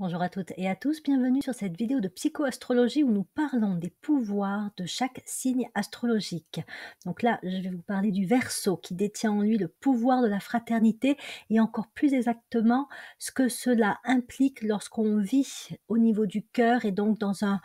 Bonjour à toutes et à tous, bienvenue sur cette vidéo de psychoastrologie où nous parlons des pouvoirs de chaque signe astrologique. Donc là, je vais vous parler du verso qui détient en lui le pouvoir de la fraternité et encore plus exactement ce que cela implique lorsqu'on vit au niveau du cœur et donc dans un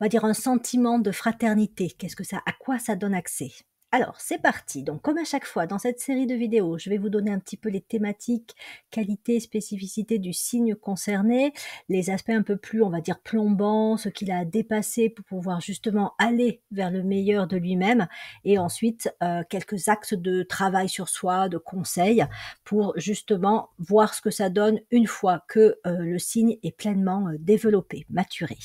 on va dire un sentiment de fraternité. Qu'est-ce que ça à quoi ça donne accès alors, c'est parti. Donc, comme à chaque fois dans cette série de vidéos, je vais vous donner un petit peu les thématiques, qualités, spécificités du signe concerné, les aspects un peu plus, on va dire, plombants, ce qu'il a dépassé pour pouvoir justement aller vers le meilleur de lui-même, et ensuite euh, quelques axes de travail sur soi, de conseils, pour justement voir ce que ça donne une fois que euh, le signe est pleinement euh, développé, maturé.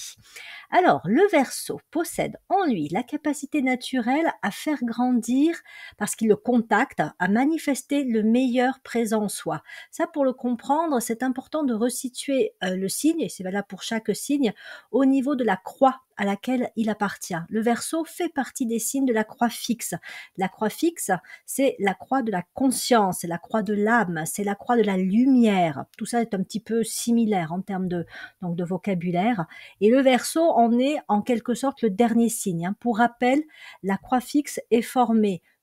Alors, le verso possède en lui la capacité naturelle à faire grand dire parce qu'il le contacte, à manifester le meilleur présent en soi. Ça, pour le comprendre, c'est important de resituer euh, le signe, et c'est valable pour chaque signe, au niveau de la croix à laquelle il appartient. Le verso fait partie des signes de la croix fixe. La croix fixe, c'est la croix de la conscience, c'est la croix de l'âme, c'est la croix de la lumière. Tout ça est un petit peu similaire en termes de, donc de vocabulaire. Et le verso en est en quelque sorte le dernier signe. Hein. Pour rappel, la croix fixe est forte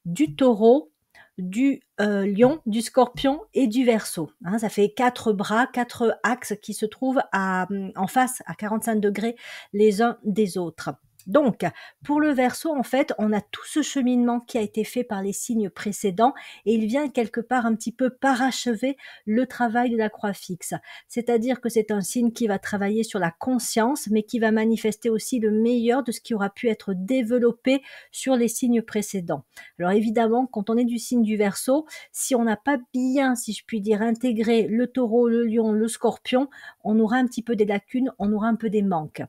du taureau, du euh, lion, du scorpion et du verso. Hein. ça fait quatre bras, quatre axes qui se trouvent à, en face à 45 degrés les uns des autres. Donc, pour le verso, en fait, on a tout ce cheminement qui a été fait par les signes précédents et il vient quelque part un petit peu parachever le travail de la croix fixe. C'est-à-dire que c'est un signe qui va travailler sur la conscience, mais qui va manifester aussi le meilleur de ce qui aura pu être développé sur les signes précédents. Alors évidemment, quand on est du signe du verso, si on n'a pas bien, si je puis dire, intégré le taureau, le lion, le scorpion, on aura un petit peu des lacunes, on aura un peu des manques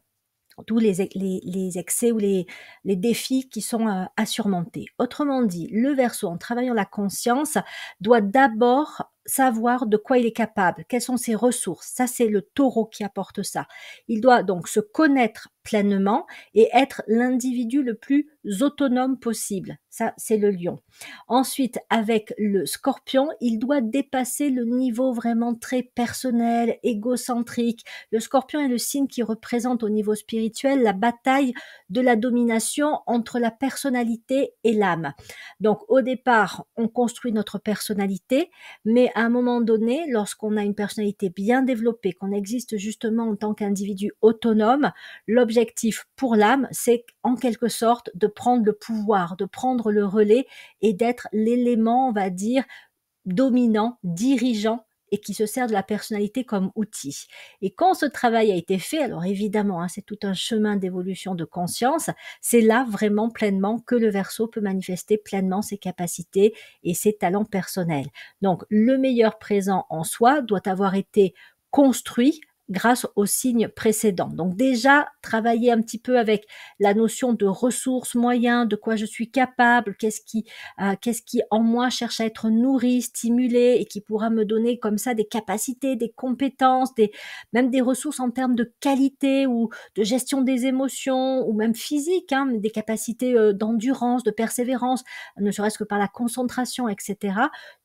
tous les, les, excès ou les, défis qui sont euh, à surmonter. Autrement dit, le verso, en travaillant la conscience, doit d'abord savoir de quoi il est capable, quelles sont ses ressources. Ça, c'est le taureau qui apporte ça. Il doit donc se connaître pleinement et être l'individu le plus autonome possible. Ça, c'est le lion. Ensuite, avec le scorpion, il doit dépasser le niveau vraiment très personnel, égocentrique. Le scorpion est le signe qui représente au niveau spirituel la bataille de la domination entre la personnalité et l'âme. Donc, au départ, on construit notre personnalité, mais à un moment donné, lorsqu'on a une personnalité bien développée, qu'on existe justement en tant qu'individu autonome, l'objectif pour l'âme, c'est en quelque sorte de prendre le pouvoir, de prendre le relais et d'être l'élément, on va dire, dominant, dirigeant et qui se sert de la personnalité comme outil. Et quand ce travail a été fait, alors évidemment, hein, c'est tout un chemin d'évolution de conscience, c'est là vraiment pleinement que le verso peut manifester pleinement ses capacités et ses talents personnels. Donc le meilleur présent en soi doit avoir été construit grâce aux signes précédents. Donc déjà, travailler un petit peu avec la notion de ressources, moyens, de quoi je suis capable, qu'est-ce qui, euh, qu'est-ce qui en moi cherche à être nourri, stimulé et qui pourra me donner comme ça des capacités, des compétences, des, même des ressources en termes de qualité ou de gestion des émotions ou même physique, hein, des capacités euh, d'endurance, de persévérance, ne serait-ce que par la concentration, etc.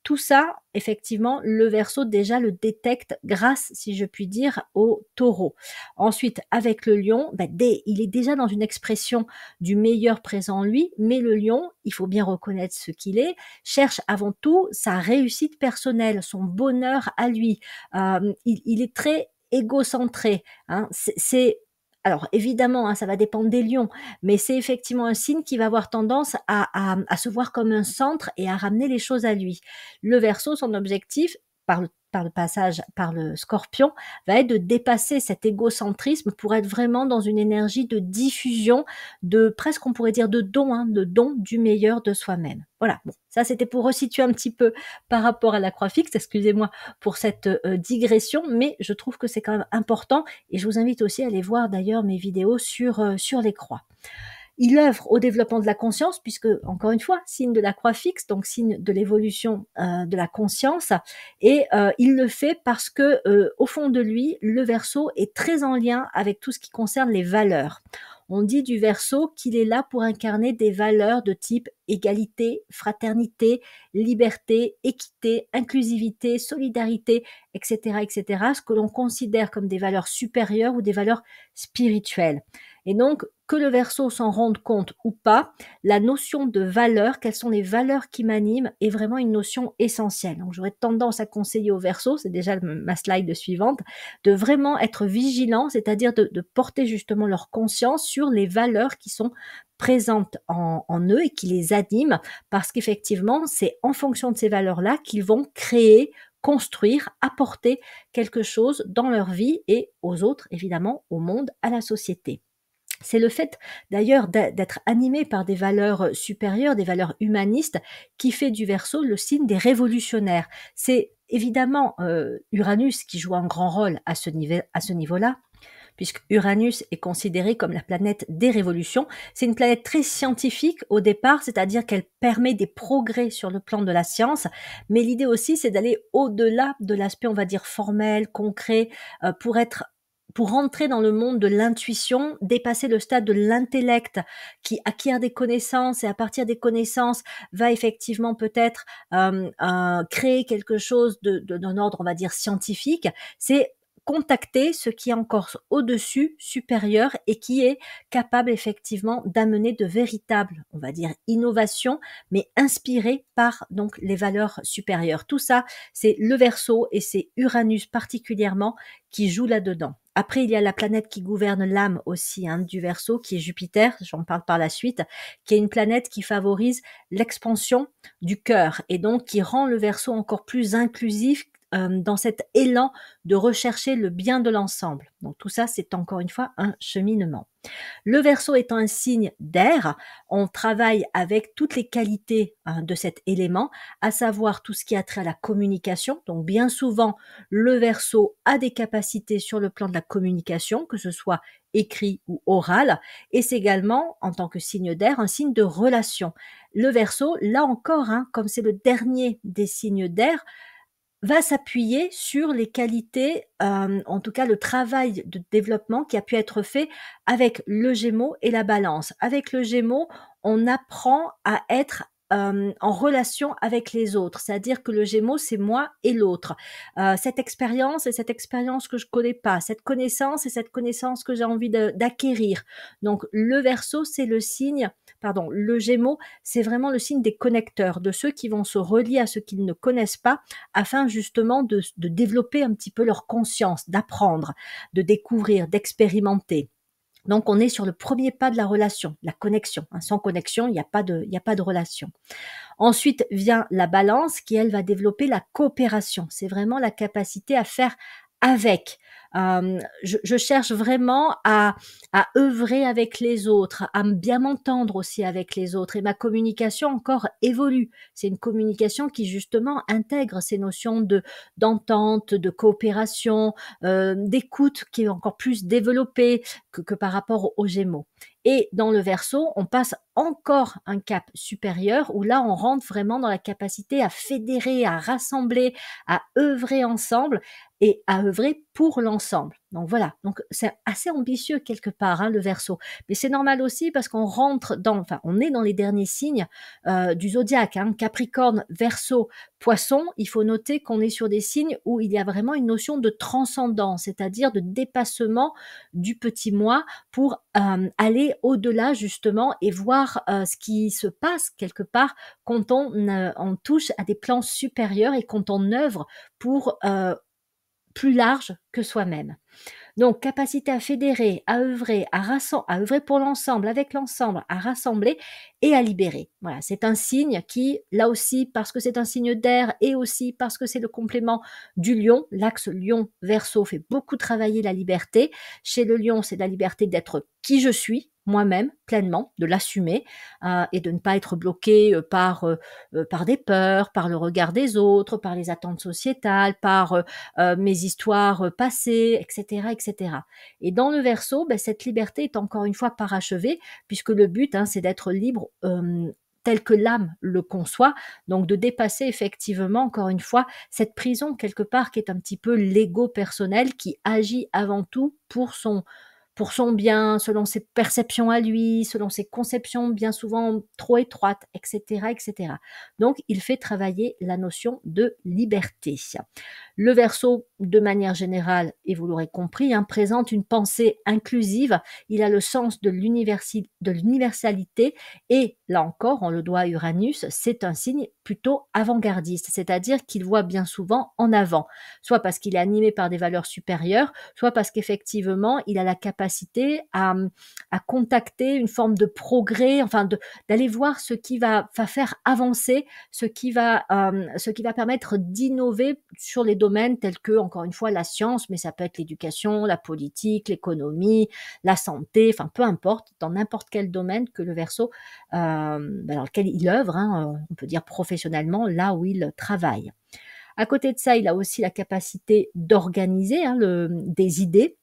Tout ça, effectivement, le verso déjà le détecte grâce, si je puis dire, au taureau. Ensuite, avec le lion, ben, il est déjà dans une expression du meilleur présent lui, mais le lion, il faut bien reconnaître ce qu'il est, cherche avant tout sa réussite personnelle, son bonheur à lui. Euh, il, est très égocentré. Hein. C'est alors évidemment, hein, ça va dépendre des lions, mais c'est effectivement un signe qui va avoir tendance à, à, se voir comme un centre et à ramener les choses à lui. Le verso, son objectif, par le par le passage par le scorpion va être de dépasser cet égocentrisme pour être vraiment dans une énergie de diffusion, de presque on pourrait dire de don, hein, de don du meilleur de soi-même. Voilà, bon, ça c'était pour resituer un petit peu par rapport à la croix fixe, excusez-moi pour cette euh, digression, mais je trouve que c'est quand même important et je vous invite aussi à aller voir d'ailleurs mes vidéos sur, euh, sur les croix. Il œuvre au développement de la conscience, puisque, encore une fois, signe de la croix fixe, donc signe de l'évolution euh, de la conscience. Et euh, il le fait parce que, euh, au fond de lui, le verso est très en lien avec tout ce qui concerne les valeurs. On dit du verso qu'il est là pour incarner des valeurs de type égalité, fraternité, liberté, équité, inclusivité, solidarité, etc., etc., ce que l'on considère comme des valeurs supérieures ou des valeurs spirituelles. Et donc, que le verso s'en rende compte ou pas, la notion de valeur, quelles sont les valeurs qui m'animent, est vraiment une notion essentielle. Donc, j'aurais tendance à conseiller au verso, c'est déjà ma slide suivante, de vraiment être vigilant, c'est-à-dire de, porter justement leur conscience sur les valeurs qui sont présentes en eux et qui les animent, parce qu'effectivement, c'est en fonction de ces valeurs-là qu'ils vont créer construire, apporter quelque chose dans leur vie et aux autres, évidemment, au monde, à la société. C'est le fait d'ailleurs d'être animé par des valeurs euh, supérieures, des valeurs humanistes, qui fait du verso le signe des révolutionnaires. C'est évidemment euh, Uranus qui joue un grand rôle à ce, niveau, à ce niveau-là, puisque Uranus est considéré comme la planète des révolutions. C'est une planète très scientifique au départ, c'est-à-dire qu'elle permet des progrès sur le plan de la science, mais l'idée aussi c'est d'aller au-delà de l'aspect, on va dire, formel, concret, euh, pour être pour rentrer dans le monde de l'intuition, dépasser le stade de l'intellect qui acquiert des connaissances et à partir des connaissances va effectivement peut-être euh, euh, créer quelque chose d'un de, ordre, on va dire, scientifique, c'est contacter ce qui est encore au-dessus, supérieur et qui est capable effectivement d'amener de véritables, on va dire, innovations, mais inspirées par donc les valeurs supérieures. Tout ça, c'est le verso et c'est Uranus particulièrement qui joue là-dedans. Après, il y a la planète qui gouverne l'âme aussi hein, du verso, qui est Jupiter, j'en parle par la suite, qui est une planète qui favorise l'expansion du cœur et donc qui rend le verso encore plus inclusif, euh, dans cet élan de rechercher le bien de l'ensemble. Donc tout ça, c'est encore une fois un cheminement. Le verso étant un signe d'air, on travaille avec toutes les qualités hein, de cet élément, à savoir tout ce qui a trait à la communication. Donc bien souvent, le verso a des capacités sur le plan de la communication, que ce soit écrit ou oral, et c'est également, en tant que signe d'air, un signe de relation. Le verso, là encore, hein, comme c'est le dernier des signes d'air, va s'appuyer sur les qualités, euh, en tout cas le travail de développement qui a pu être fait avec le Gémeaux et la Balance. Avec le Gémeaux, on apprend à être en relation avec les autres. C'est-à-dire que le Gémeaux, c'est moi et l'autre. Euh, cette expérience et cette expérience que je connais pas, cette connaissance et cette connaissance que j'ai envie d'acquérir. Donc le Verseau, c'est le signe, pardon, le Gémeaux, c'est vraiment le signe des connecteurs, de ceux qui vont se relier à ceux qu'ils ne connaissent pas, afin justement de, de développer un petit peu leur conscience, d'apprendre, de découvrir, d'expérimenter. Donc on est sur le premier pas de la relation, la connexion. Hein. sans connexion, il n'y a pas de relation. Ensuite vient la balance qui, elle, va développer la coopération. C'est vraiment la capacité à faire avec, euh, je, cherche vraiment à, œuvrer avec les autres, à bien m'entendre aussi avec les autres. Et ma communication encore évolue. C'est une communication qui justement intègre ces notions de d'entente, de coopération, euh, d'écoute qui est encore plus développée que, que par rapport aux Gémeaux. Et dans le verso, on passe encore un cap supérieur où là, on rentre vraiment dans la capacité à fédérer, à rassembler, à œuvrer ensemble et à œuvrer pour l'ensemble. Donc voilà, donc c'est assez ambitieux quelque part hein, le verso, mais c'est normal aussi parce qu'on rentre dans, enfin on est dans les derniers signes euh, du zodiaque, hein. Capricorne, verso, Poisson. Il faut noter qu'on est sur des signes où il y a vraiment une notion de transcendance, c'est-à-dire de dépassement du petit moi pour euh, aller au-delà justement et voir euh, ce qui se passe quelque part quand on, on touche à des plans supérieurs et quand on œuvre pour plus large que soi-même. Donc, capacité à fédérer, à œuvrer, à rassembler, à œuvrer pour l'ensemble, avec l'ensemble, à rassembler et à libérer. Voilà, c'est un signe qui, là aussi, parce que c'est un signe d'air et aussi parce que c'est le complément du lion, l'axe lion-verso fait beaucoup travailler la liberté. Chez le lion, c'est la liberté d'être qui je suis, moi-même pleinement, de l'assumer euh, et de ne pas être bloqué euh, par, euh, par des peurs, par le regard des autres, par les attentes sociétales, par mes histoires passées, etc., etc. Et dans le verso, ben, cette liberté est encore une fois parachevée puisque le but, hein, c'est d'être libre tel que l'âme le conçoit, donc de dépasser effectivement, encore une fois, cette prison quelque part qui est un petit peu l'ego personnel qui agit avant tout pour son pour son bien, selon ses perceptions à lui, selon ses conceptions bien souvent trop étroites, etc., etc. Donc, il fait travailler la notion de liberté. Le verso, de manière générale, et vous l'aurez compris, hein, présente une pensée inclusive. Il a le sens de l'universalité et Là encore, on le doit à Uranus, c'est un signe plutôt avant-gardiste, c'est-à-dire qu'il voit bien souvent en avant, soit parce qu'il est animé par des valeurs supérieures, soit parce qu'effectivement, il a la capacité à, contacter une forme de progrès, enfin d'aller voir ce qui va, faire avancer, ce qui va, euh, ce qui va permettre d'innover sur les domaines tels que, encore une fois, la science, mais ça peut être l'éducation, la politique, l'économie, la santé, enfin peu importe, dans n'importe quel domaine que le verso... Euh, dans euh, lequel il œuvre, hein, euh, on peut dire professionnellement, là où il travaille. À côté de ça, il a aussi la capacité d'organiser hein, des idées,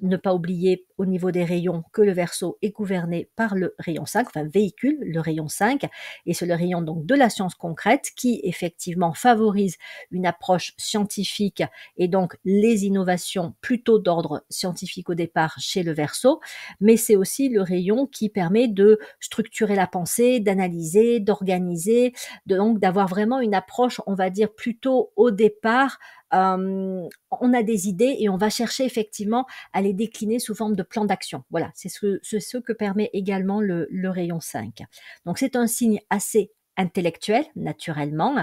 ne pas oublier au niveau des rayons que le verso est gouverné par le rayon 5, enfin véhicule le rayon 5, et c'est le rayon donc de la science concrète qui effectivement favorise une approche scientifique et donc les innovations plutôt d'ordre scientifique au départ chez le verso, mais c'est aussi le rayon qui permet de structurer la pensée, d'analyser, d'organiser, donc d'avoir vraiment une approche, on va dire, plutôt au départ. Euh, on a des idées et on va chercher effectivement à les décliner sous forme de plan d'action. Voilà, c'est ce, que permet également le, rayon 5. Donc c'est un signe assez intellectuel, naturellement,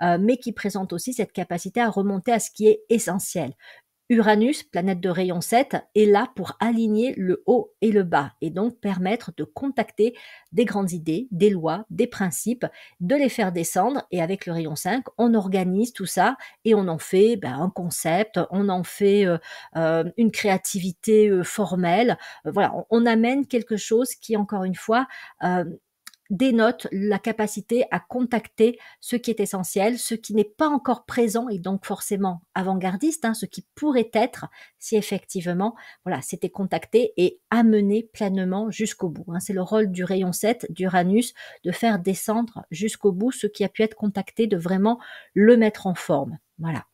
euh, mais qui présente aussi cette capacité à remonter à ce qui est essentiel. Uranus, planète de rayon 7, est là pour aligner le haut et le bas et donc permettre de contacter des grandes idées, des lois, des principes, de les faire descendre. Et avec le rayon 5, on organise tout ça et on en fait ben, un concept, on en fait euh, euh, une créativité euh, formelle. voilà, on, on, amène quelque chose qui, encore une fois, dénote la capacité à contacter ce qui est essentiel, ce qui n'est pas encore présent et donc forcément avant-gardiste, hein, ce qui pourrait être si effectivement, voilà, c'était contacté et amené pleinement jusqu'au bout. Hein. C'est le rôle du rayon 7 d'Uranus de faire descendre jusqu'au bout ce qui a pu être contacté, de vraiment le mettre en forme. Voilà.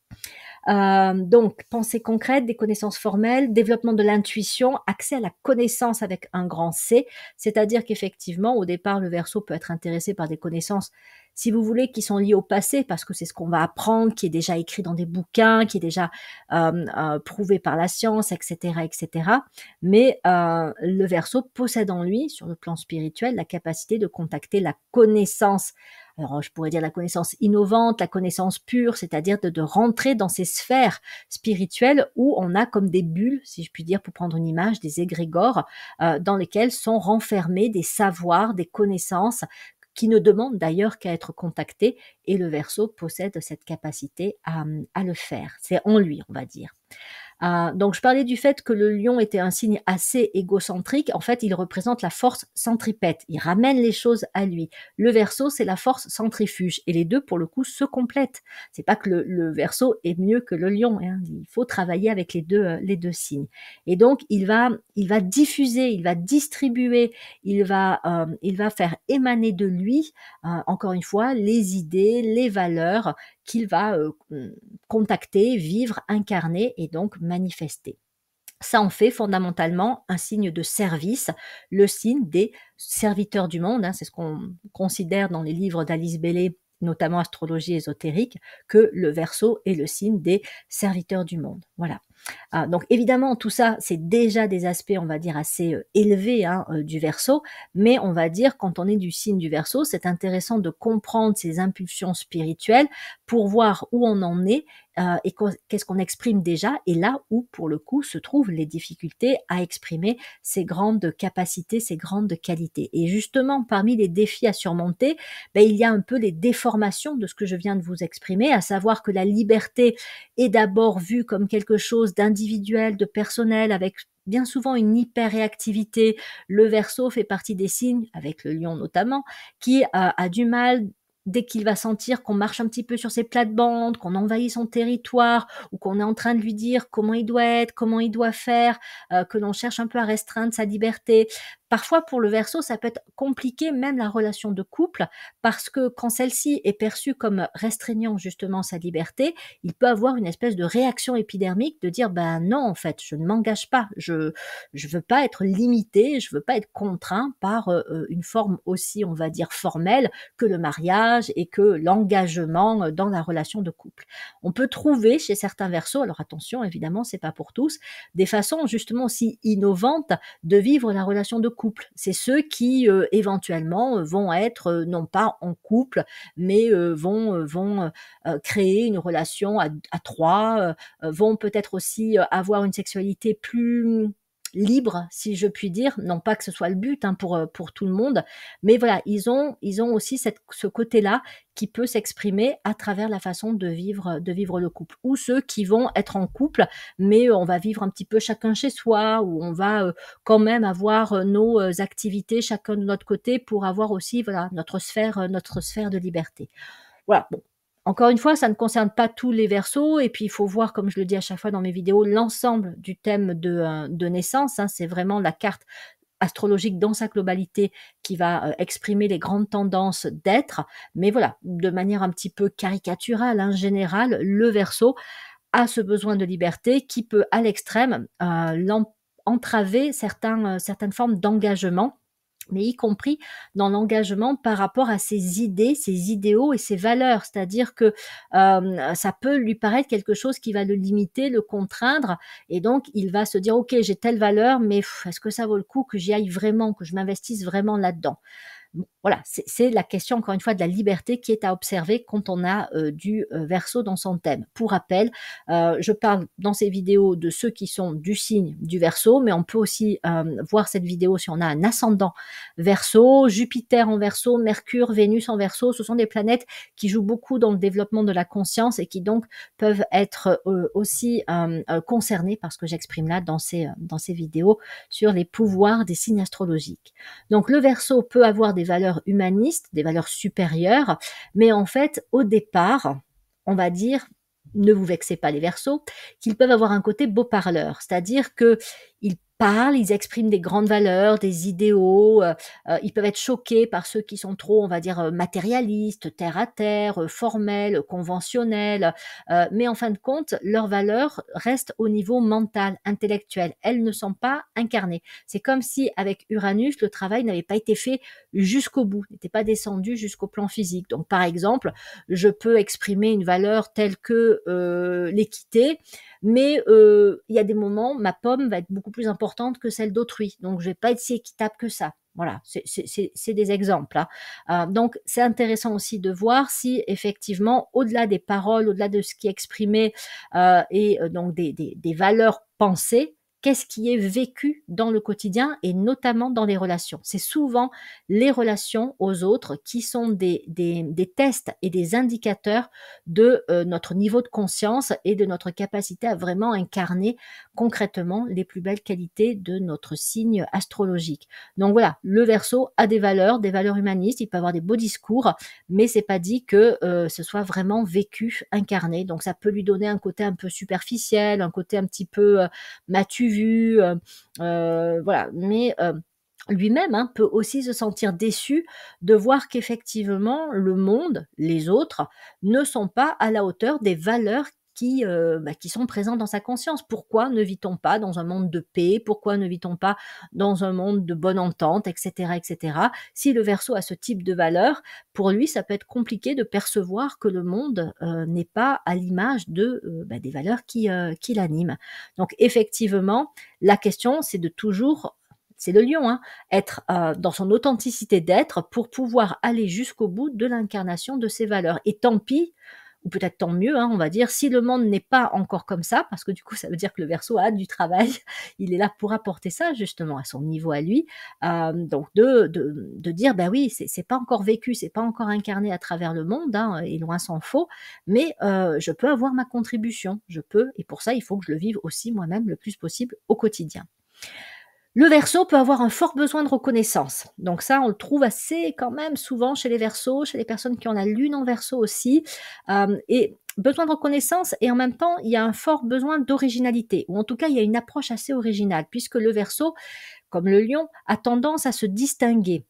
Euh, donc, pensée concrète, des connaissances formelles, développement de l'intuition, accès à la connaissance avec un grand C, c'est-à-dire qu'effectivement, au départ, le verso peut être intéressé par des connaissances, si vous voulez, qui sont liées au passé, parce que c'est ce qu'on va apprendre, qui est déjà écrit dans des bouquins, qui est déjà euh, euh, prouvé par la science, etc., etc. Mais le verso possède en lui, sur le plan spirituel, la capacité de contacter la connaissance alors je pourrais dire la connaissance innovante, la connaissance pure, c'est-à-dire de, rentrer dans ces sphères spirituelles où on a comme des bulles, si je puis dire, pour prendre une image, des égrégores euh, dans lesquels sont renfermés des savoirs, des connaissances qui ne demandent d'ailleurs qu'à être contactés et le verso possède cette capacité à, à le faire. C'est en lui, on va dire. Euh, donc je parlais du fait que le lion était un signe assez égocentrique. En fait, il représente la force centripète. Il ramène les choses à lui. Le verso, c'est la force centrifuge. Et les deux, pour le coup, se complètent. C'est pas que le, verso est mieux que le lion. Hein. Il faut travailler avec les deux, euh, les deux signes. Et donc, il va, il va diffuser, il va distribuer, il va, euh, il va faire émaner de lui, encore une fois, les idées, les valeurs qu'il va euh, contacter, vivre, incarner et donc manifester. Ça en fait fondamentalement un signe de service, le signe des serviteurs du monde. Hein, c'est ce qu'on considère dans les livres d'Alice Bellé, notamment astrologie ésotérique, que le verso est le signe des serviteurs du monde. Voilà. Ah, donc évidemment, tout ça, c'est déjà des aspects, on va dire, assez euh, élevés hein, euh, du verso, mais on va dire, quand on est du signe du verso, c'est intéressant de comprendre ces impulsions spirituelles pour voir où on en est euh, et qu'est-ce qu'on exprime déjà, et là où, pour le coup, se trouvent les difficultés à exprimer ces grandes capacités, ces grandes qualités. Et justement, parmi les défis à surmonter, ben, il y a un peu les déformations de ce que je viens de vous exprimer, à savoir que la liberté est d'abord vue comme quelque chose d'individuel, de personnel, avec bien souvent une hyper-réactivité. Le verso fait partie des signes, avec le lion notamment, qui euh, a du mal dès qu'il va sentir qu'on marche un petit peu sur ses plates-bandes, qu'on envahit son territoire ou qu'on est en train de lui dire comment il doit être, comment il doit faire, euh, que l'on cherche un peu à restreindre sa liberté, Parfois, pour le verso, ça peut être compliqué, même la relation de couple, parce que quand celle-ci est perçue comme restreignant justement sa liberté, il peut avoir une espèce de réaction épidermique de dire, ben non, en fait, je ne m'engage pas, je ne veux pas être limité, je ne veux pas être contraint par euh, euh, une forme aussi, on va dire, formelle que le mariage et que l'engagement euh, dans la relation de couple. On peut trouver chez certains versos, alors attention, évidemment, c'est pas pour tous, des façons justement aussi innovantes de vivre la relation de couple couple. C'est ceux qui euh, éventuellement euh, vont être euh, non pas en couple, mais vont vont créer une relation à trois, vont peut-être aussi avoir une sexualité plus libre, si je puis dire. Non pas que ce soit le but hein, pour, euh, pour tout le monde, mais voilà, ils ont, ils ont aussi cette, ce côté-là qui peut s'exprimer à travers la façon de vivre, de vivre le couple. Ou ceux qui vont être en couple, mais euh, on va vivre un petit peu chacun chez soi, ou on va euh, quand même avoir nos activités chacun de notre côté pour avoir aussi voilà, notre, sphère, notre sphère de liberté. Voilà, bon, encore une fois, ça ne concerne pas tous les versos, et puis il faut voir, comme je le dis à chaque fois dans mes vidéos, l'ensemble du thème de, euh, naissance. Hein. c'est vraiment la carte astrologique dans sa globalité qui va euh, exprimer les grandes tendances d'être. Mais voilà, de manière un petit peu caricaturale, en hein, général, le verso a ce besoin de liberté qui peut à l'extrême euh, entraver certaines formes d'engagement mais y compris dans l'engagement par rapport à ses idées, ses idéaux et ses valeurs. C'est-à-dire que ça peut lui paraître quelque chose qui va le limiter, le contraindre, et donc il va se dire, OK, j'ai telle valeur, mais est-ce que ça vaut le coup que j'y aille vraiment, que je m'investisse vraiment là-dedans voilà, c'est la question, encore une fois, de la liberté qui est à observer quand on a euh, du euh, verso dans son thème. Pour rappel, euh, je parle dans ces vidéos de ceux qui sont du signe du verso, mais on peut aussi voir cette vidéo si on a un ascendant verso, Jupiter en verso, Mercure, Vénus en verso. Ce sont des planètes qui jouent beaucoup dans le développement de la conscience et qui donc peuvent être aussi concernées parce que j'exprime là dans ces, dans ces vidéos sur les pouvoirs des signes astrologiques. Donc le verso peut avoir des valeurs humanistes, des valeurs supérieures, mais en fait, au départ, on va dire, ne vous vexez pas les versos, qu'ils peuvent avoir un côté beau parleur, c'est-à-dire que parlent, ils expriment des grandes valeurs, des idéaux, euh, euh, ils peuvent être choqués par ceux qui sont trop, on va dire, euh, matérialistes, terre à terre, formels, conventionnels, mais en fin de compte, leurs valeurs restent au niveau mental, intellectuel, elles ne sont pas incarnées. C'est comme si avec Uranus, le travail n'avait pas été fait jusqu'au bout, n'était pas descendu jusqu'au plan physique. Donc par exemple, je peux exprimer une valeur telle que l'équité, mais il y a des moments, ma pomme va être beaucoup plus importante que celle d'autrui. Donc, je ne vais pas être si équitable que ça. Voilà, c'est des exemples. Hein. Euh, donc, c'est intéressant aussi de voir si effectivement, au-delà des paroles, au-delà de ce qui est exprimé euh, et euh, donc des, valeurs pensées, qu'est-ce qui est vécu dans le quotidien et notamment dans les relations. C'est souvent les relations aux autres qui sont des tests et des indicateurs de notre niveau de conscience et de notre capacité à vraiment incarner concrètement les plus belles qualités de notre signe astrologique. Donc voilà, le verso a des valeurs, des valeurs humanistes, il peut avoir des beaux discours, mais c'est pas dit que euh, ce soit vraiment vécu, incarné. Donc ça peut lui donner un côté un peu superficiel, un côté un petit peu euh, tu vu, euh, voilà, mais lui-même hein, peut aussi se sentir déçu de voir qu'effectivement le monde, les autres, ne sont pas à la hauteur des valeurs euh, bah, qui, sont présents dans sa conscience. Pourquoi ne vit-on pas dans un monde de paix Pourquoi ne vit-on pas dans un monde de bonne entente, etc., etc. Si le verso a ce type de valeur, pour lui, ça peut être compliqué de percevoir que le monde euh, n'est pas à l'image de, euh, bah, des valeurs qui, qui l'animent. Donc effectivement, la question, c'est de toujours c'est le lion, hein, être dans son authenticité d'être pour pouvoir aller jusqu'au bout de l'incarnation de ses valeurs. Et tant pis ou peut-être tant mieux, hein, on va dire, si le monde n'est pas encore comme ça, parce que du coup, ça veut dire que le verso a du travail, il est là pour apporter ça, justement, à son niveau à lui. Euh, donc, de, de, de, dire, ben oui, c'est pas encore vécu, c'est pas encore incarné à travers le monde, hein, et loin s'en faut, mais euh, je peux avoir ma contribution, je peux, et pour ça, il faut que je le vive aussi moi-même le plus possible au quotidien. Le verso peut avoir un fort besoin de reconnaissance. Donc ça, on le trouve assez quand même souvent chez les versos, chez les personnes qui ont la lune en verso aussi. Euh, et besoin de reconnaissance et en même temps, il y a un fort besoin d'originalité, ou en tout cas, il y a une approche assez originale, puisque le verso, comme le lion, a tendance à se distinguer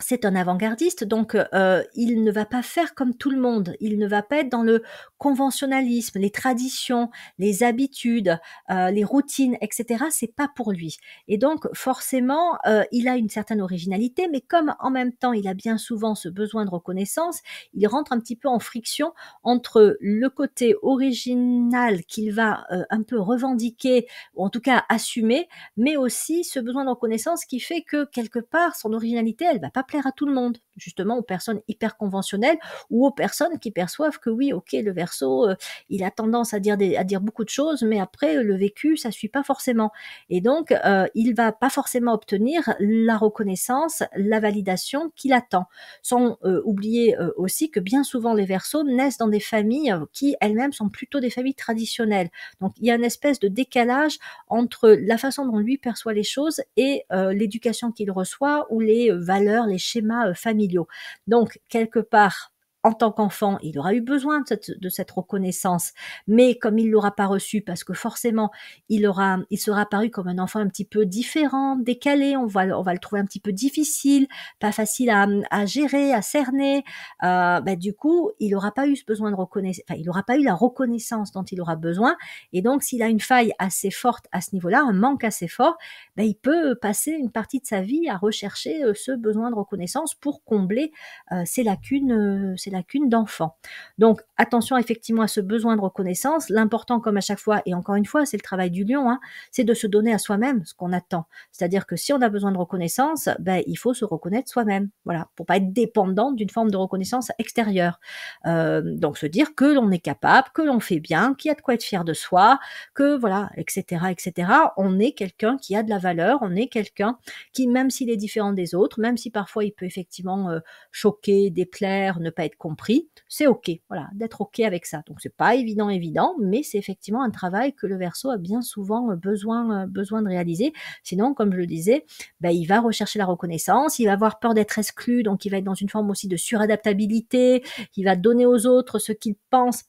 c'est un avant-gardiste, donc euh, il ne va pas faire comme tout le monde, il ne va pas être dans le conventionnalisme, les traditions, les habitudes, euh, les routines, etc. C'est pas pour lui. Et donc forcément, euh, il a une certaine originalité, mais comme en même temps il a bien souvent ce besoin de reconnaissance, il rentre un petit peu en friction entre le côté original qu'il va un peu revendiquer, ou en tout cas assumer, mais aussi ce besoin de reconnaissance qui fait que quelque part son originalité, elle va pas plaire à tout le monde, justement aux personnes hyper conventionnelles ou aux personnes qui perçoivent que oui, ok, le verso, euh, il a tendance à dire, à dire beaucoup de choses, mais après, euh, le vécu, ça suit pas forcément. Et donc, il euh, il va pas forcément obtenir la reconnaissance, la validation qu'il attend. Sans oublier aussi que bien souvent, les versos naissent dans des familles qui elles-mêmes sont plutôt des familles traditionnelles. Donc, il y a une espèce de décalage entre la façon dont lui perçoit les choses et l'éducation qu'il reçoit ou les valeurs les schémas euh, familiaux. Donc, quelque part, en tant qu'enfant, il aura eu besoin de cette, reconnaissance, mais comme il l'aura pas reçu, parce que forcément, il aura, il sera paru comme un enfant un petit peu différent, décalé. On va, on va le trouver un petit peu difficile, pas facile à, gérer, à cerner. Euh, bah, du coup, il n'aura pas eu ce besoin de reconnaissance, enfin, il aura pas eu la reconnaissance dont il aura besoin. Et donc, s'il a une faille assez forte à ce niveau-là, un manque assez fort, bah, il peut passer une partie de sa vie à rechercher euh, ce besoin de reconnaissance pour combler euh, ses lacunes, euh, lacunes d'enfants. Donc attention effectivement à ce besoin de reconnaissance. L'important, comme à chaque fois, et encore une fois, c'est le travail du lion, hein, c'est de se donner à soi-même ce qu'on attend. C'est-à-dire que si on a besoin de reconnaissance, ben, il faut se reconnaître soi-même. Voilà, pour pas être dépendant d'une forme de reconnaissance extérieure. Euh, donc se dire que l'on est capable, que l'on fait bien, qu'il y a de quoi être fier de soi, que voilà, etc., etc. On est quelqu'un qui a de la valeur, on est quelqu'un qui, même s'il est différent des autres, même si parfois il peut effectivement euh, choquer, déplaire, ne pas être compris, c'est OK, voilà, d'être OK avec ça. Donc c'est pas évident, évident, mais c'est effectivement un travail que le verso a bien souvent euh, besoin, euh, besoin de réaliser. Sinon, comme je le disais, bah, il va rechercher la reconnaissance, il va avoir peur d'être exclu, donc il va être dans une forme aussi de suradaptabilité, il va donner aux autres ce qu'il pense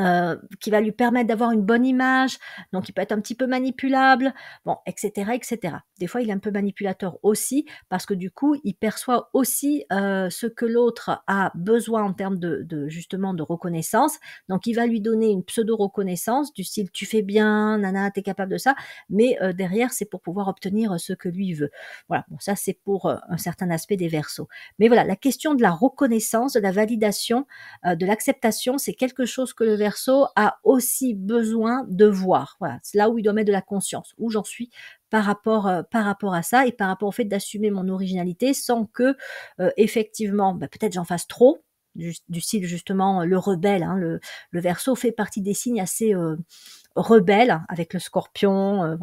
euh, qui va lui permettre d'avoir une bonne image, donc il peut être un petit peu manipulable, bon, etc., etc. Des fois, il est un peu manipulateur aussi parce que du coup, il perçoit aussi euh, ce que l'autre a besoin en termes de, justement de reconnaissance. Donc, il va lui donner une pseudo reconnaissance du style tu fais bien, nana, t'es capable de ça, mais euh, derrière, c'est pour pouvoir obtenir ce que lui veut. Voilà, bon, ça c'est pour un certain aspect des versos. Mais voilà, la question de la reconnaissance, de la validation, de l'acceptation, c'est quelque chose que le verso a aussi besoin de voir. Voilà, c'est là où il doit mettre de la conscience, où j'en suis par rapport, euh, par rapport à ça et par rapport au fait d'assumer mon originalité sans que, euh, effectivement, bah, peut-être j'en fasse trop, du, style justement le rebelle. Hein, le, verso fait partie des signes assez, euh, rebelles avec le scorpion, euh,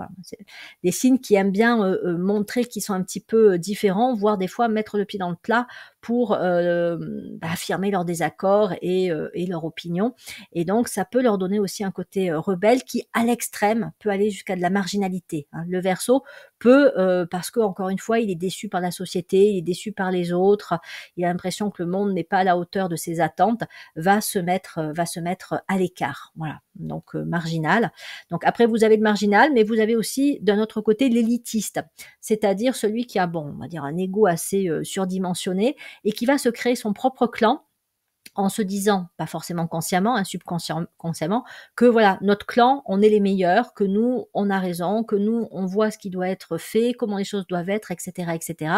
des signes qui aiment bien euh, euh, montrer qu'ils sont un petit peu différents, voire des fois mettre le pied dans le plat pour bah, affirmer leur désaccord et, leur opinion. Et donc ça peut leur donner aussi un côté rebelle qui, à l'extrême, peut aller jusqu'à de la marginalité. Hein. Le verso peut euh, parce que encore une fois, il est déçu par la société, il est déçu par les autres, il a l'impression que le monde n'est pas à la hauteur de ses attentes, va se mettre euh, va se mettre à l'écart. Voilà. Donc euh, marginal. Donc après vous avez le marginal, mais vous avez aussi d'un autre côté l'élitiste, c'est-à-dire celui qui a bon, on va dire un ego assez surdimensionné et qui va se créer son propre clan en se disant, pas forcément consciemment, hein, subconsciemment, que voilà, notre clan, on est les meilleurs, que nous, on a raison, que nous, on voit ce qui doit être fait, comment les choses doivent être, etc., etc.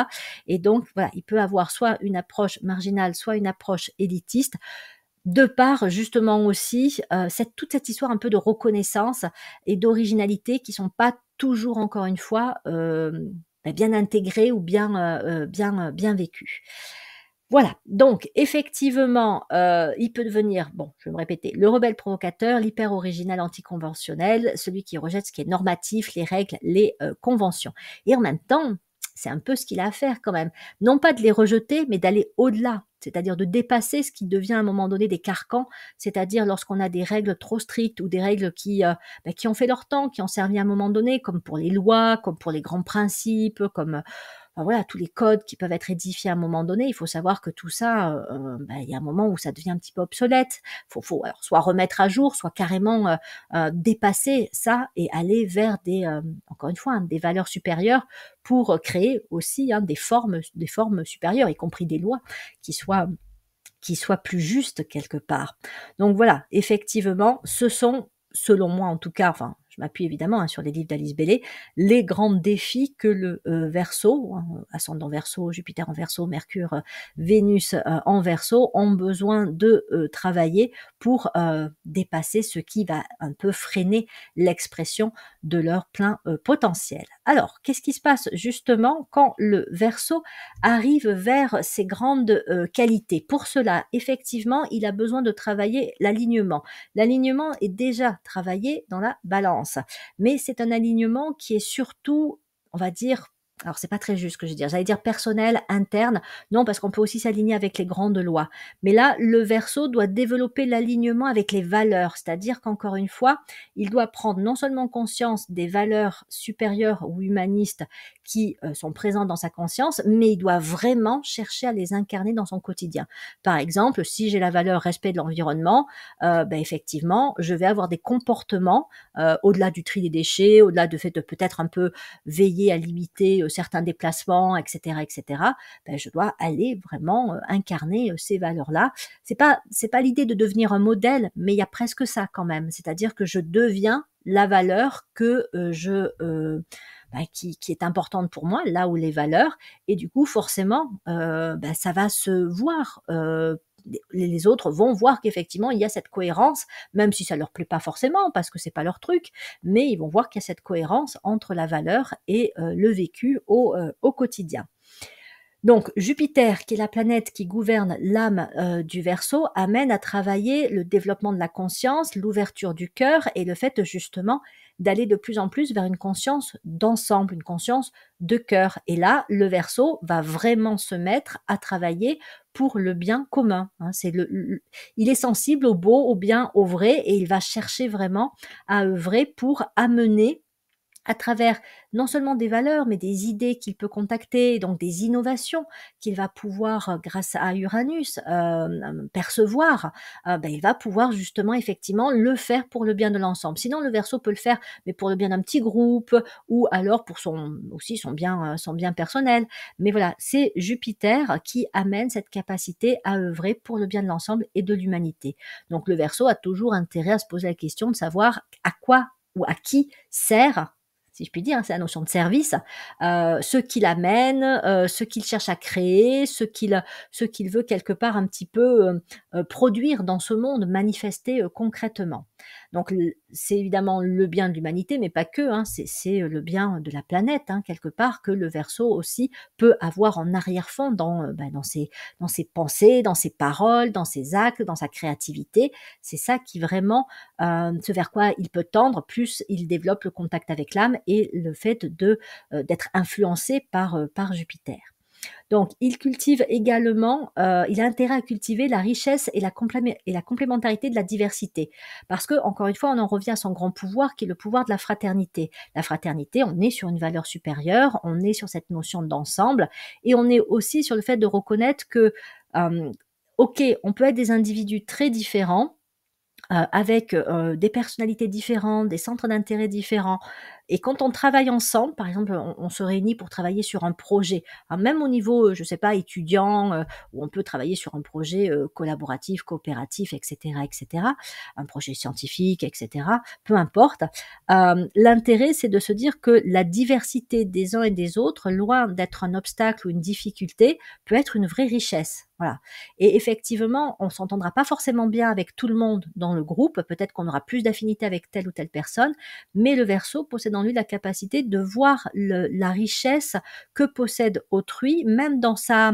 Et donc, voilà, il peut avoir soit une approche marginale, soit une approche élitiste, de par justement aussi euh, toute cette histoire un peu de reconnaissance et d'originalité qui sont pas toujours, encore une fois, euh, ben, bien intégrées ou bien, euh, bien, bien vécues. Voilà, donc effectivement, euh, il peut devenir, bon, je vais me répéter, le rebelle provocateur, l'hyper original anticonventionnel, celui qui rejette ce qui est normatif, les règles, les euh, conventions. Et en même temps, c'est un peu ce qu'il a à faire quand même. Non pas de les rejeter, mais d'aller au-delà, c'est-à-dire de dépasser ce qui devient à un moment donné des carcans, c'est-à-dire lorsqu'on a des règles trop strictes ou des règles qui, euh, ben, qui ont fait leur temps, qui ont servi à un moment donné, comme pour les lois, comme pour les grands principes, comme voilà, tous les codes qui peuvent être édifiés à un moment donné. Il faut savoir que tout ça, euh, euh, bah, il y a un moment où ça devient un petit peu obsolète. Faut, faut soit remettre à jour, soit carrément euh, dépasser ça et aller vers des, encore une fois, hein, des valeurs supérieures pour créer aussi hein, des formes, des formes supérieures, y compris des lois qui soient qui soient plus justes quelque part. Donc voilà, effectivement, ce sont selon moi en tout cas, enfin je m'appuie évidemment hein, sur les livres d'Alice Bellé, les grands défis que le euh, verso, hein, ascendant verso, Jupiter en verso, Mercure, euh, Vénus euh, en verso, ont besoin de travailler pour euh, dépasser ce qui va un peu freiner l'expression de leur plein euh, potentiel. Alors, qu'est-ce qui se passe justement quand le verso arrive vers ses grandes euh, qualités Pour cela, effectivement, il a besoin de travailler l'alignement. L'alignement est déjà travaillé dans la balance, mais c'est un alignement qui est surtout on va dire alors c'est pas très juste ce que je veux dire, j'allais dire personnel, interne, non parce qu'on peut aussi s'aligner avec les grandes lois. Mais là, le verso doit développer l'alignement avec les valeurs, c'est-à-dire qu'encore une fois, il doit prendre non seulement conscience des valeurs supérieures ou humanistes qui euh, sont présents dans sa conscience, mais il doit vraiment chercher à les incarner dans son quotidien. Par exemple, si j'ai la valeur respect de l'environnement, euh, ben effectivement, je vais avoir des comportements euh, au-delà du tri des déchets, au-delà du fait de peut-être un peu veiller à limiter euh, certains déplacements, etc., etc. Ben je dois aller vraiment incarner ces valeurs-là. C'est pas c'est pas l'idée de devenir un modèle, mais il y a presque ça quand même. C'est-à-dire que je deviens la valeur que je bah, qui, est importante pour moi, là où les valeurs, et du coup forcément, euh, bah, ça va se voir. Euh, les autres vont voir qu'effectivement il y a cette cohérence, même si ça leur plaît pas forcément parce que c'est pas leur truc, mais ils vont voir qu'il y a cette cohérence entre la valeur et euh, le vécu au, quotidien. Donc Jupiter, qui est la planète qui gouverne l'âme du Verseau, amène à travailler le développement de la conscience, l'ouverture du cœur et le fait justement d'aller de plus en plus vers une conscience d'ensemble, une conscience de cœur. Et là, le verso va vraiment se mettre à travailler pour le bien commun. Hein. c'est le, il est sensible au beau, au bien, au vrai, et il va chercher vraiment à œuvrer pour amener à travers non seulement des valeurs, mais des idées qu'il peut contacter, donc des innovations qu'il va pouvoir, euh, grâce à Uranus, euh, euh, percevoir, ben, il va pouvoir justement effectivement le faire pour le bien de l'ensemble. Sinon, le verso peut le faire, mais pour le bien d'un petit groupe ou alors pour son aussi son bien, son bien personnel. Mais voilà, c'est Jupiter qui amène cette capacité à œuvrer pour le bien de l'ensemble et de l'humanité. Donc le verso a toujours intérêt à se poser la question de savoir à quoi ou à qui sert si je puis dire, hein, c'est la notion de service, euh, ce qu'il amène, euh, ce qu'il cherche à créer, ce qu'il ce qu'il veut quelque part un petit peu euh, produire dans ce monde, manifester concrètement. Donc c'est évidemment le bien de l'humanité, mais pas que, hein, c'est euh, le bien de la planète, hein, quelque part, que le verso aussi peut avoir en arrière-fond dans, euh, bah, dans, ses, pensées, dans ses paroles, dans ses actes, dans sa créativité. C'est ça qui vraiment, euh, ce vers quoi il peut tendre, plus il développe le contact avec l'âme et le fait d'être influencé par, par Jupiter. Donc, il cultive également, euh, il a intérêt à cultiver la richesse et la, complémentarité de la diversité. Parce que, encore une fois, on en revient à son grand pouvoir qui est le pouvoir de la fraternité. La fraternité, on est sur une valeur supérieure, on est sur cette notion d'ensemble et on est aussi sur le fait de reconnaître que, ok, on peut être des individus très différents, euh, avec euh, des personnalités différentes, des centres d'intérêt différents, et quand on travaille ensemble, par exemple, on, se réunit pour travailler sur un projet, hein, même au niveau, euh, je ne sais pas, étudiant, euh, où on peut travailler sur un projet euh, collaboratif, coopératif, etc., etc., un projet scientifique, etc., peu importe. L'intérêt, c'est de se dire que la diversité des uns et des autres, loin d'être un obstacle ou une difficulté, peut être une vraie richesse. Voilà. Et effectivement, on ne s'entendra pas forcément bien avec tout le monde dans le groupe. Peut-être qu'on aura plus d'affinité avec telle ou telle personne, mais le verso possède en lui la capacité de voir la richesse que possède autrui, même dans sa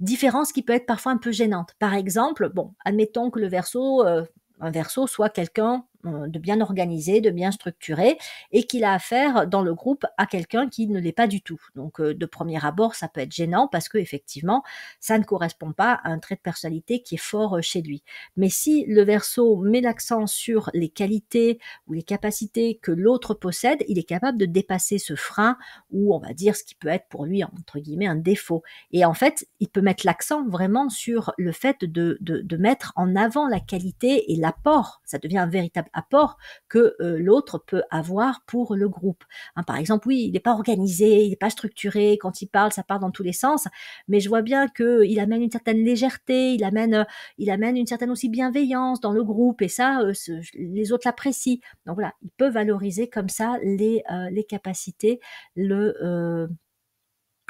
différence qui peut être parfois un peu gênante. Par exemple, bon, admettons que le verso, euh, un verso soit quelqu'un euh, de bien organisé, de bien structuré, et qu'il a affaire dans le groupe à quelqu'un qui ne l'est pas du tout. Donc euh, de premier abord, ça peut être gênant parce que effectivement, ça ne correspond pas à un trait de personnalité qui est fort euh, chez lui. Mais si le verso met l'accent sur les qualités ou les capacités que l'autre possède, il est capable de dépasser ce frein ou on va dire ce qui peut être pour lui entre guillemets un défaut. Et en fait, il peut mettre l'accent vraiment sur le fait de, de mettre en avant la qualité et l'apport. Ça devient un véritable apport que euh, l'autre peut avoir pour le groupe. Hein, par exemple, oui, il n'est pas organisé, il n'est pas structuré, quand il parle, ça part dans tous les sens, mais je vois bien qu'il amène une certaine légèreté, il amène, euh, il amène une certaine aussi bienveillance dans le groupe, et ça, euh, les autres l'apprécient. Donc voilà, il peut valoriser comme ça les, les capacités, le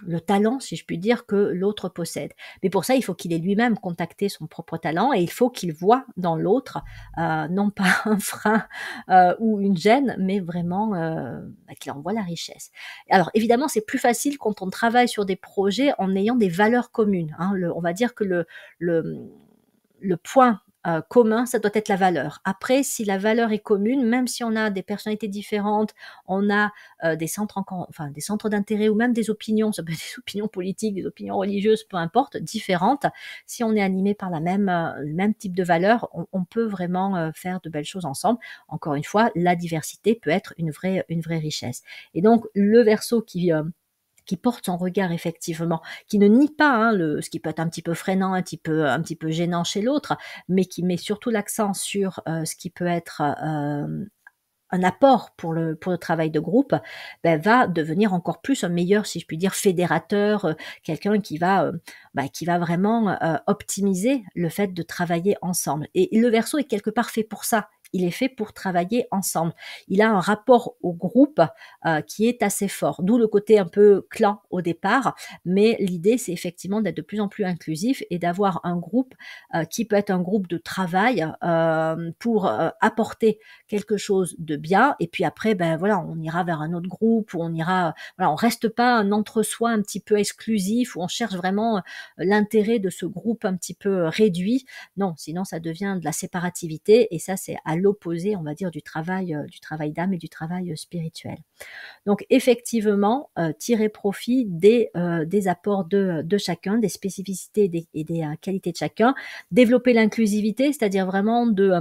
le talent, si je puis dire, que l'autre possède. Mais pour ça, il faut qu'il ait lui-même contacté son propre talent et il faut qu'il voit dans l'autre euh, non pas un frein euh, ou une gêne, mais vraiment euh, bah, qu'il en voit la richesse. Alors évidemment, c'est plus facile quand on travaille sur des projets en ayant des valeurs communes. Hein. on va dire que le, le, le point euh, commun, ça doit être la valeur. Après, si la valeur est commune, même si on a des personnalités différentes, on a euh, des centres encore, enfin des centres d'intérêt ou même des opinions, ça peut être des opinions politiques, des opinions religieuses, peu importe, différentes. Si on est animé par la même, euh, le même type de valeur, on, peut vraiment faire de belles choses ensemble. Encore une fois, la diversité peut être une vraie, une vraie richesse. Et donc le verso qui qui porte son regard effectivement, qui ne nie pas hein, le, ce qui peut être un petit peu freinant, un petit peu, un petit peu gênant chez l'autre, mais qui met surtout l'accent sur euh, ce qui peut être euh, un apport pour le, pour travail de groupe, ben, va devenir encore plus un meilleur, si je puis dire, fédérateur, euh, quelqu'un qui va, ben, qui va vraiment optimiser le fait de travailler ensemble. Et, et le verso est quelque part fait pour ça il est fait pour travailler ensemble. Il a un rapport au groupe euh, qui est assez fort, d'où le côté un peu clan au départ, mais l'idée c'est effectivement d'être de plus en plus inclusif et d'avoir un groupe euh, qui peut être un groupe de travail euh, pour apporter quelque chose de bien. Et puis après, ben voilà, on ira vers un autre groupe où on ira, voilà, on reste pas un entre-soi un petit peu exclusif où on cherche vraiment euh, l'intérêt de ce groupe un petit peu euh, réduit. Non, sinon ça devient de la séparativité et ça c'est à l'opposé, on va dire, du travail, euh, du travail d'âme et du travail spirituel. Donc effectivement, tirer profit des, des apports de, de, chacun, des spécificités et des, qualités de chacun, développer l'inclusivité, c'est-à-dire vraiment de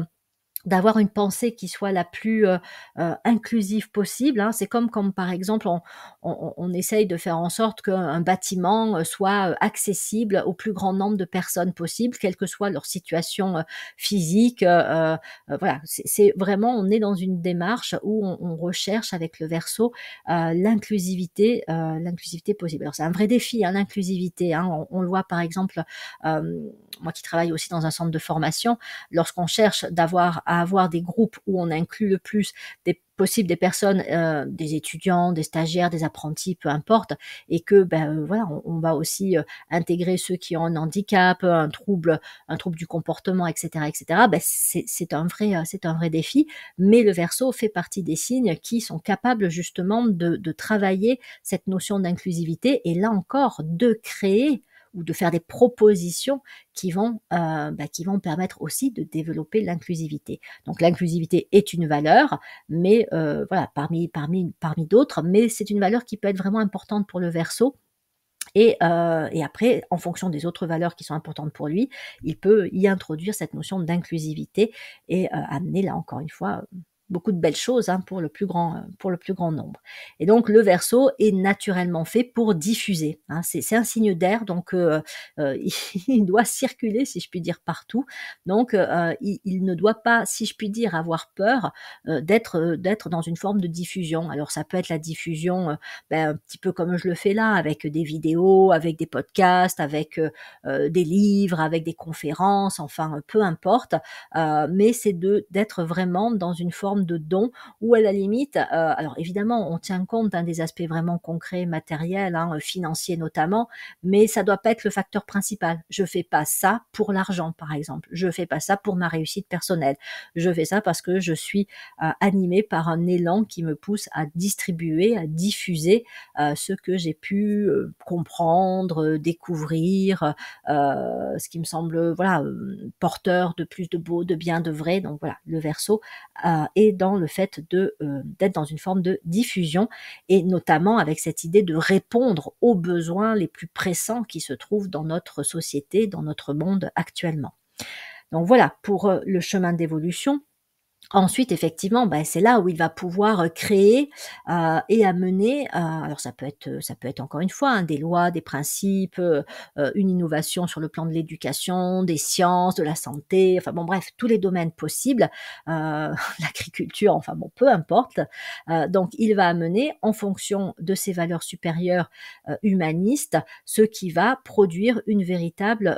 d'avoir une pensée qui soit la plus euh, euh, inclusive possible. Hein. C'est comme comme par exemple, on, on, on, essaye de faire en sorte qu'un bâtiment euh, soit accessible au plus grand nombre de personnes possible, quelle que soit leur situation physique. Euh, voilà, c'est vraiment, on est dans une démarche où on, on recherche avec le verso l'inclusivité, l'inclusivité possible. Alors c'est un vrai défi, hein, l'inclusivité. Hein. On, le voit par exemple, moi qui travaille aussi dans un centre de formation, lorsqu'on cherche d'avoir à avoir des groupes où on inclut le plus des possible des personnes, euh, des étudiants, des stagiaires, des apprentis, peu importe, et que ben euh, voilà, on, va aussi euh, intégrer ceux qui ont un handicap, un trouble, un trouble du comportement, etc., etc. Ben c'est un vrai, c'est un vrai défi. Mais le verso fait partie des signes qui sont capables justement de, de travailler cette notion d'inclusivité et là encore de créer ou de faire des propositions qui vont, euh, bah, qui vont permettre aussi de développer l'inclusivité. Donc l'inclusivité est une valeur, mais euh, voilà, parmi, parmi, parmi d'autres, mais c'est une valeur qui peut être vraiment importante pour le verso. Et, euh, et, après, en fonction des autres valeurs qui sont importantes pour lui, il peut y introduire cette notion d'inclusivité et amener, là encore une fois, beaucoup de belles choses hein, pour, le plus grand, euh, pour le plus grand nombre. Et donc le verso est naturellement fait pour diffuser. Hein. C'est un signe d'air, donc euh, euh, il doit circuler, si je puis dire, partout. Donc il, ne doit pas, si je puis dire, avoir peur d'être d'être dans une forme de diffusion. Alors ça peut être la diffusion ben, un petit peu comme je le fais là, avec des vidéos, avec des podcasts, avec des livres, avec des conférences, enfin peu importe. mais c'est d'être vraiment dans une forme de dons ou à la limite, euh, alors évidemment, on tient compte d'un hein, des aspects vraiment concrets, matériels, hein, financiers notamment, mais ça doit pas être le facteur principal. Je fais pas ça pour l'argent, par exemple. Je fais pas ça pour ma réussite personnelle. Je fais ça parce que je suis euh, animée par un élan qui me pousse à distribuer, à diffuser euh, ce que j'ai pu comprendre, découvrir, ce qui me semble voilà porteur de plus de beau, de bien, de vrai. Donc voilà, le verso est dans le fait de euh, d'être dans une forme de diffusion et notamment avec cette idée de répondre aux besoins les plus pressants qui se trouvent dans notre société, dans notre monde actuellement. Donc voilà pour euh, le chemin d'évolution. Ensuite, effectivement, bah, c'est là où il va pouvoir euh, créer euh, et amener. Euh, alors, ça peut être, ça peut être encore une fois hein, des lois, des principes, euh, une innovation sur le plan de l'éducation, des sciences, de la santé. Enfin bon, bref, tous les domaines possibles, l'agriculture. Enfin bon, peu importe. donc, il va amener, en fonction de ses valeurs supérieures humanistes, ce qui va produire une véritable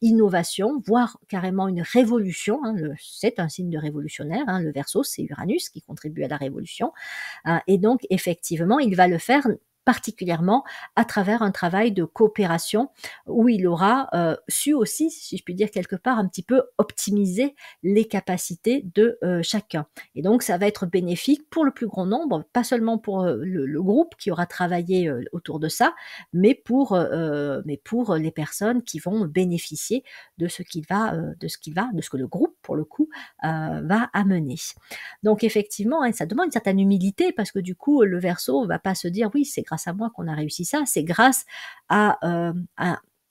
innovation, voire carrément une révolution. Hein, c'est un signe de révolutionnaire Hein, le verso, c'est Uranus qui contribue à la révolution. Hein, et donc, effectivement, il va le faire particulièrement à travers un travail de coopération où il aura euh, su aussi, si je puis dire quelque part, un petit peu optimiser les capacités de euh, chacun. Et donc ça va être bénéfique pour le plus grand nombre, pas seulement pour euh, le, groupe qui aura travaillé autour de ça, mais pour, mais pour les personnes qui vont bénéficier de ce qu'il va, de ce qu'il va, de ce que le groupe, pour le coup, va amener. Donc effectivement, hein, ça demande une certaine humilité parce que du coup, le verso va pas se dire oui, c'est grâce à moi qu'on a réussi ça, c'est grâce à, euh,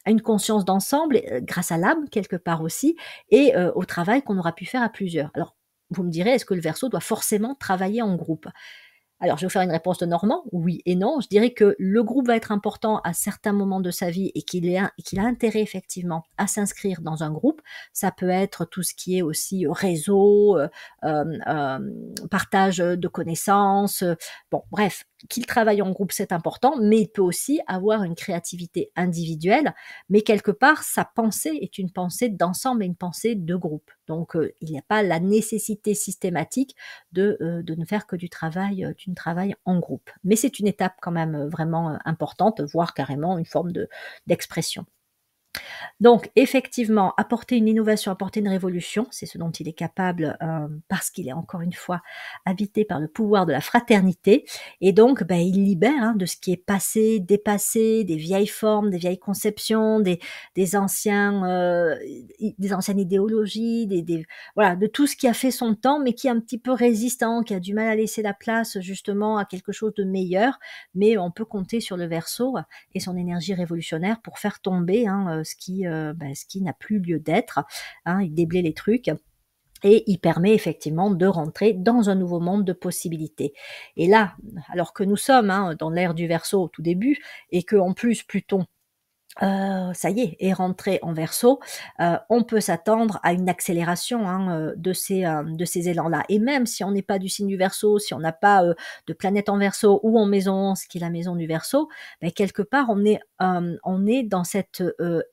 une conscience d'ensemble, euh, grâce à l'âme quelque part aussi, et euh, au travail qu'on aura pu faire à plusieurs. Alors, vous me direz, est-ce que le verso doit forcément travailler en groupe alors, je vais vous faire une réponse de Normand, oui et non. Je dirais que le groupe va être important à certains moments de sa vie et qu'il a intérêt effectivement à s'inscrire dans un groupe. Ça peut être tout ce qui est aussi réseau, partage de connaissances, bon, bref, qu'il travaille en groupe, c'est important, mais il peut aussi avoir une créativité individuelle, mais quelque part, sa pensée est une pensée d'ensemble et une pensée de groupe. Donc, euh, il n'y a pas la nécessité systématique de, euh, ne faire que du travail, euh, travail en groupe. Mais c'est une étape quand même vraiment importante, voire carrément une forme de, d'expression. Donc, effectivement, apporter une innovation, apporter une révolution, c'est ce dont il est capable euh, parce qu'il est encore une fois habité par le pouvoir de la fraternité. Et donc, ben, il libère hein, de ce qui est passé, dépassé, des vieilles formes, des vieilles conceptions, des, anciens, euh, des anciennes idéologies, des, voilà, de tout ce qui a fait son temps, mais qui est un petit peu résistant, qui a du mal à laisser la place justement à quelque chose de meilleur. Mais on peut compter sur le verso et son énergie révolutionnaire pour faire tomber hein, euh, ce qui, euh, bah, ce qui n'a plus lieu d'être. Hein. il déblaye les trucs et il permet effectivement de rentrer dans un nouveau monde de possibilités. Et là, alors que nous sommes hein, dans l'ère du verso au tout début, et que plus Pluton euh, ça y est, est rentré en verso, euh, on peut s'attendre à une accélération hein, euh, de ces, de ces élans-là. Et même si on n'est pas du signe du verso, si on n'a pas de planète en verso ou en maison 11, qui est la maison du verso, ben, quelque part, on est, on est dans cet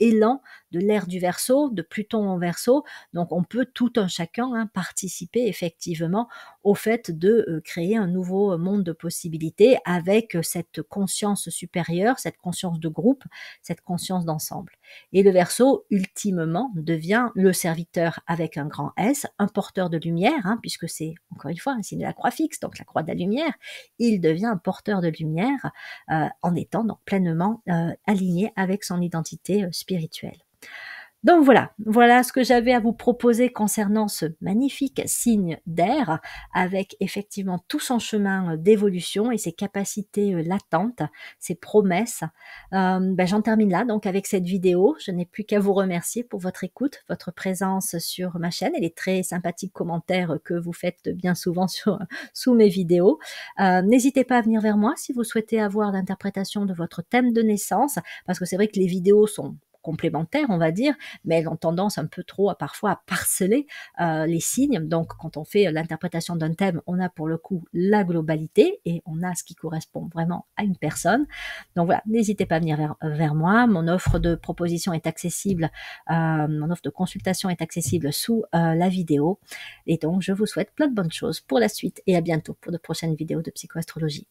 élan de l'ère du verso, de Pluton en verso. Donc on peut tout un chacun hein, participer effectivement au fait de euh, créer un nouveau monde de possibilités avec euh, cette conscience supérieure, cette conscience de groupe, cette conscience d'ensemble. Et le verso, ultimement, devient le serviteur avec un grand S, un porteur de lumière, hein, puisque c'est encore une fois un hein, signe de la croix fixe, donc la croix de la lumière. Il devient un porteur de lumière euh, en étant donc pleinement aligné avec son identité spirituelle. Donc voilà, voilà ce que j'avais à vous proposer concernant ce magnifique signe d'air, avec effectivement tout son chemin euh, d'évolution et ses capacités euh, latentes, ses promesses. Euh, ben, j'en termine là donc avec cette vidéo. Je n'ai plus qu'à vous remercier pour votre écoute, votre présence sur ma chaîne et les très sympathiques commentaires que vous faites bien souvent sous mes vidéos. N'hésitez pas à venir vers moi si vous souhaitez avoir l'interprétation de votre thème de naissance, parce que c'est vrai que les vidéos sont complémentaires, on va dire, mais elles ont tendance un peu trop à parfois à parceler euh, les signes. Donc, quand on fait l'interprétation d'un thème, on a pour le coup la globalité et on a ce qui correspond vraiment à une personne. Donc voilà, n'hésitez pas à venir vers, moi. Mon offre de proposition est accessible, euh, mon offre de consultation est accessible sous euh, la vidéo. Et donc, je vous souhaite plein de bonnes choses pour la suite et à bientôt pour de prochaines vidéos de psychoastrologie.